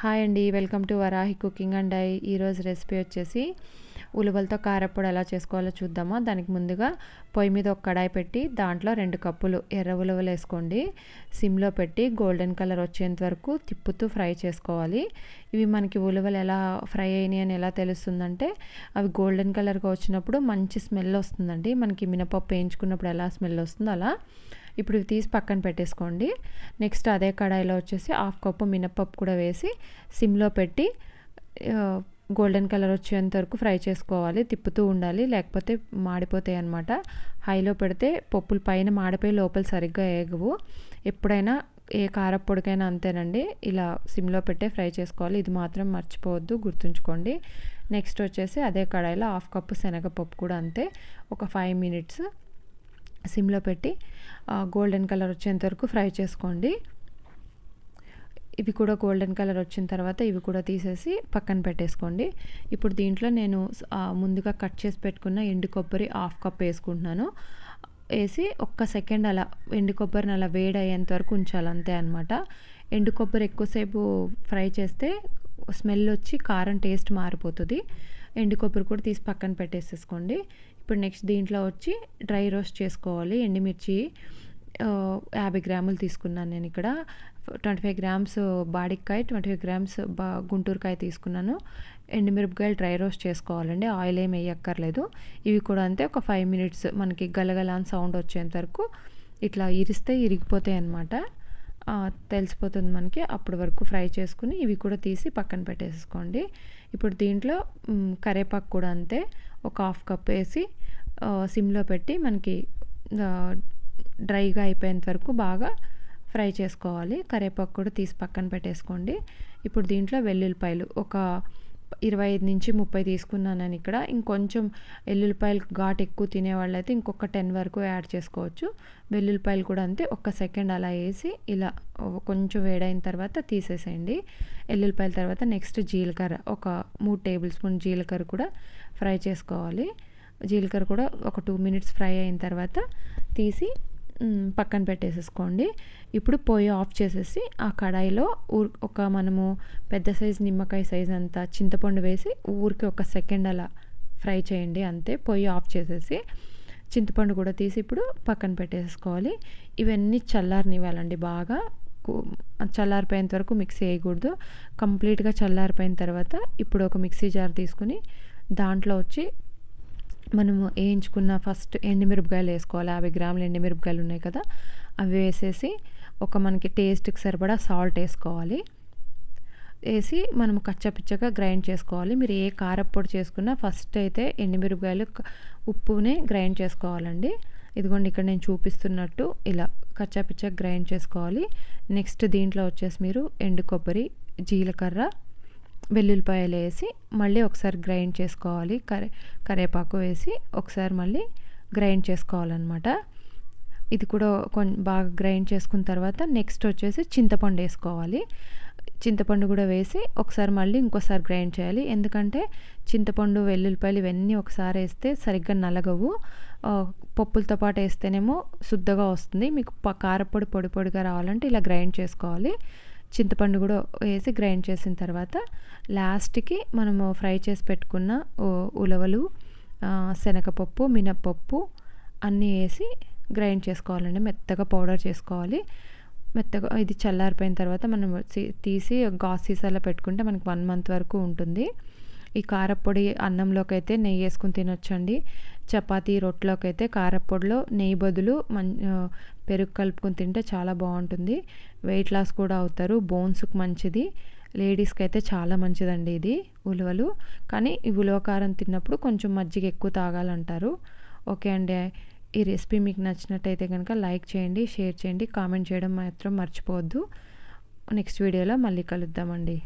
hi అండి welcome to Varahi cooking and I ఈరోజు recipe వచ్చేసి ఉలువలతో కారప్పుడు ఎలా చేసుకోవాలో చూద్దామా దానికి ముందుగా పొయ్యి మీద ఒక కడాయి పెట్టి దాంట్లో రెండు కప్పులు ఎర్ర ఉలవలు వేసుకోండి సిమ్లో పెట్టి గోల్డెన్ కలర్ వచ్చేంత వరకు తిప్పుతూ ఫ్రై చేసుకోవాలి ఇవి మనకి ఉలవలు ఎలా ఫ్రై అయినాయి అని ఎలా తెలుస్తుందంటే అవి గోల్డెన్ కలర్గా వచ్చినప్పుడు మంచి స్మెల్ వస్తుందండి మనకి మినపప్పు వేయించుకున్నప్పుడు ఎలా స్మెల్ వస్తుందో అలా ఇప్పుడు తీసి పక్కన పెట్టేసుకోండి నెక్స్ట్ అదే కడాయిలో వచ్చేసి హాఫ్ కప్పు మినప్పప్పు కూడా వేసి సిమ్లో పెట్టి గోల్డెన్ కలర్ వచ్చేంత వరకు ఫ్రై చేసుకోవాలి తిప్పుతూ ఉండాలి లేకపోతే మాడిపోతాయి అనమాట హైలో పెడితే పప్పులు పైన మాడిపోయి లోపల సరిగ్గా వేగవు ఎప్పుడైనా ఏ కారప్పొడికైనా అంతేనండి ఇలా సిమ్లో పెట్టే ఫ్రై చేసుకోవాలి ఇది మాత్రం మర్చిపోవద్దు గుర్తుంచుకోండి నెక్స్ట్ వచ్చేసి అదే కడాయిలో హాఫ్ కప్పు శనగపప్పు కూడా అంతే ఒక ఫైవ్ మినిట్స్ సిమ్లో పెట్టి గోల్డెన్ కలర్ వచ్చేంత వరకు ఫ్రై చేసుకోండి ఇవి కూడా గోల్డెన్ కలర్ వచ్చిన తర్వాత ఇవి కూడా తీసేసి పక్కన పెట్టేసుకోండి ఇప్పుడు దీంట్లో నేను ముందుగా కట్ చేసి పెట్టుకున్న ఎండు కొబ్బరి హాఫ్ కప్ వేసుకుంటున్నాను వేసి ఒక్క సెకండ్ అలా ఎండు కొబ్బరిని అలా వేడయ్యేంత వరకు ఉంచాలి అంతే అనమాట ఎండు కొబ్బరి ఎక్కువసేపు ఫ్రై చేస్తే స్మెల్ వచ్చి కారం టేస్ట్ మారిపోతుంది ఎండు కొబ్బరి కూడా తీసి పక్కన పెట్టేసేసుకోండి ఇప్పుడు నెక్స్ట్ దీంట్లో వచ్చి డ్రై రోస్ట్ చేసుకోవాలి ఎండుమిర్చి యాభై గ్రాములు తీసుకున్నాను నేను ఇక్కడ ట్వంటీ ఫైవ్ గ్రామ్స్ బాడికాయ ట్వంటీ ఫైవ్ గ్రామ్స్ బా గుంటూరుకాయ తీసుకున్నాను ఎండుమిరపకాయలు డ్రై రోస్ట్ చేసుకోవాలండి ఆయిల్ ఏం వేయక్కర్లేదు ఇవి కూడా అంతే ఒక ఫైవ్ మినిట్స్ మనకి గలగల అని సౌండ్ వచ్చేంత వరకు ఇట్లా ఇరిస్తే ఇరిగిపోతాయి అన్నమాట తెలిసిపోతుంది మనకి అప్పటి వరకు ఫ్రై చేసుకుని ఇవి కూడా తీసి పక్కన పెట్టేసుకోండి ఇప్పుడు దీంట్లో కరేపాకు కూడా అంతే ఒక హాఫ్ కప్ వేసి సిమ్లో పెట్టి మనకి డ్రైగా అయిపోయేంత వరకు బాగా ఫ్రై చేసుకోవాలి కరేపాకు కూడా తీసి పక్కన పెట్టేసుకోండి ఇప్పుడు దీంట్లో వెల్లుల్లిపాయలు ఒక ఇరవై ఐదు నుంచి ముప్పై తీసుకున్నాను అని ఇక్కడ ఇంకొంచెం వెల్లుల్లిపాయలు ఘాట్ ఎక్కువ తినేవాళ్ళు అయితే ఇంకొక టెన్ వరకు యాడ్ చేసుకోవచ్చు వెల్లుల్లిపాయలు కూడా అంతే ఒక్క సెకండ్ అలా వేసి ఇలా కొంచెం వేడైన తర్వాత తీసేసేయండి వెల్లుల్లిపాయల తర్వాత నెక్స్ట్ జీలకర్ర ఒక మూడు టేబుల్ స్పూన్ జీలకర్ర కూడా ఫ్రై చేసుకోవాలి జీలకర్ర కూడా ఒక టూ మినిట్స్ ఫ్రై అయిన తర్వాత తీసి పక్కన పెట్టేసేసుకోండి ఇప్పుడు పొయ్యి ఆఫ్ చేసేసి ఆ కడాయిలో ఊర్ ఒక మనము పెద్ద సైజు నిమ్మకాయ సైజ్ అంతా చింతపండు వేసి ఊరికి ఒక సెకండ్ అలా ఫ్రై చేయండి అంతే పొయ్యి ఆఫ్ చేసేసి చింతపండు కూడా తీసి ఇప్పుడు పక్కన పెట్టేసుకోవాలి ఇవన్నీ చల్లారనివ్వాలండి బాగా చల్లారిపోయేంత వరకు మిక్సీ వేయకూడదు కంప్లీట్గా చల్లారిపోయిన తర్వాత ఇప్పుడు ఒక మిక్సీ జార్ తీసుకుని దాంట్లో వచ్చి మనము వేయించుకున్న ఫస్ట్ ఎండుమిరపకాయలు వేసుకోవాలి యాభై గ్రాములు ఎండుమిరపకాయలు ఉన్నాయి కదా అవి వేసేసి ఒక మనకి టేస్ట్కి సరిపడా సాల్ట్ వేసుకోవాలి వేసి మనం కచ్చపిచ్చగా గ్రైండ్ చేసుకోవాలి మీరు ఏ కారప్పొడి చేసుకున్నా ఫస్ట్ అయితే ఎండుమిరపకాయలు ఉప్పునే గ్రైండ్ చేసుకోవాలండి ఇదిగోండి ఇక్కడ నేను చూపిస్తున్నట్టు ఇలా కచ్చాపిచ్చగా గ్రైండ్ చేసుకోవాలి నెక్స్ట్ దీంట్లో వచ్చేసి మీరు ఎండు కొబ్బరి జీలకర్ర వెల్లుల్లిపాయలు వేసి మళ్ళీ ఒకసారి గ్రైండ్ చేసుకోవాలి కరే కరేపాకు వేసి ఒకసారి మళ్ళీ గ్రైండ్ చేసుకోవాలన్నమాట ఇది కూడా కొంచెం బాగా గ్రైండ్ చేసుకున్న తర్వాత నెక్స్ట్ వచ్చేసి చింతపండు వేసుకోవాలి చింతపండు కూడా వేసి ఒకసారి మళ్ళీ ఇంకోసారి గ్రైండ్ చేయాలి ఎందుకంటే చింతపండు వెల్లుల్లిపాయలు ఇవన్నీ ఒకసారి వేస్తే సరిగ్గా నలగవు పప్పులతో పాటు వేస్తేనేమో శుద్ధగా వస్తుంది మీకు కారపొడి పొడి పొడిగా రావాలంటే ఇలా గ్రైండ్ చేసుకోవాలి చింతపండు కూడా వేసి గ్రైండ్ చేసిన తర్వాత లాస్ట్కి మనము ఫ్రై చేసి పెట్టుకున్న ఉలవలు శనగపప్పు మినప్పప్పు అన్నీ వేసి గ్రైండ్ చేసుకోవాలండి మెత్తగా పౌడర్ చేసుకోవాలి మెత్తగా ఇది చల్లారిపోయిన తర్వాత మనం తీసి గాస్ సీసాలో పెట్టుకుంటే మనకి వన్ మంత్ వరకు ఉంటుంది ఈ కారపొడి అన్నంలోకి అయితే నెయ్యి వేసుకుని తినొచ్చండి చపాతీ రొట్టెలోకి అయితే కారపొడిలో నెయ్యి బదులు మన్ పెరుగు కలుపుకొని తింటే చాలా బాగుంటుంది వెయిట్ లాస్ కూడా అవుతారు బోన్స్కి మంచిది లేడీస్కి అయితే చాలా మంచిదండి ఇది ఉలువలు కానీ ఈ ఉలవకారం తిన్నప్పుడు కొంచెం మజ్జిగ ఎక్కువ తాగాలంటారు ఓకే అండి ఈ రెసిపీ మీకు నచ్చినట్టయితే కనుక లైక్ చేయండి షేర్ చేయండి కామెంట్ చేయడం మాత్రం మర్చిపోవద్దు నెక్స్ట్ వీడియోలో మళ్ళీ కలుద్దామండి